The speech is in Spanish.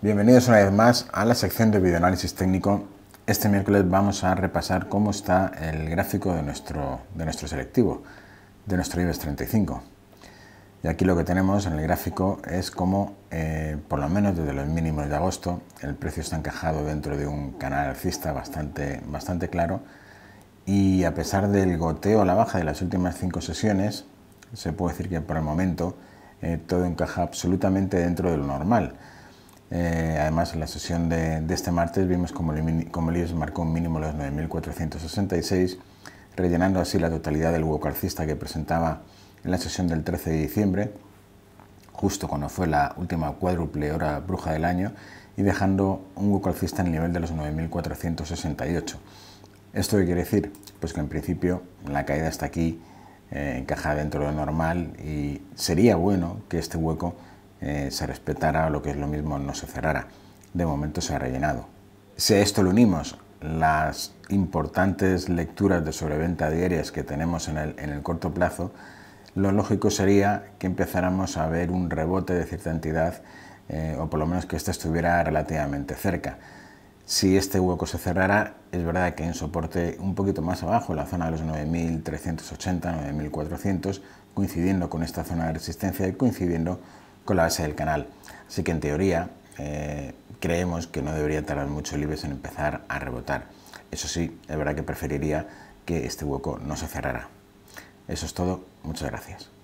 Bienvenidos una vez más a la sección de videoanálisis técnico. Este miércoles vamos a repasar cómo está el gráfico de nuestro, selectivo, de nuestro IBEX 35. Y aquí lo que tenemos en el gráfico es como eh, por lo menos desde los mínimos de agosto, el precio está encajado dentro de un canal alcista bastante, bastante claro. Y a pesar del goteo a la baja de las últimas cinco sesiones, se puede decir que por el momento eh, todo encaja absolutamente dentro de lo normal. Eh, además, en la sesión de, este martes vimos como el, como marcó un mínimo de los 9.466, rellenando así la totalidad del hueco alcista que presentaba en la sesión del 13 de diciembre, justo cuando fue la última cuádruple hora bruja del año, y dejando un hueco alcista en el nivel de los 9.468. ¿Esto qué quiere decir? Pues que en principio la caída está aquí, eh, encaja dentro de lo normal y sería bueno que este hueco eh, se respetara o lo que es lo mismo no se cerrara. De momento se ha rellenado. Si a esto lo unimos las importantes lecturas de sobreventa diarias que tenemos en el, corto plazo, lo lógico sería que empezáramos a ver un rebote de cierta entidad eh, o por lo menos que ésta estuviera relativamente cerca. Si este hueco se cerrara, es verdad que en soporte un poquito más abajo, la zona de los 9.380, 9.400, coincidiendo con esta zona de resistencia y coincidiendo con la base del canal. Así que en teoría eh, creemos que no debería tardar mucho el en empezar a rebotar. Eso sí, es verdad que preferiría que este hueco no se cerrara. Eso es todo, muchas gracias.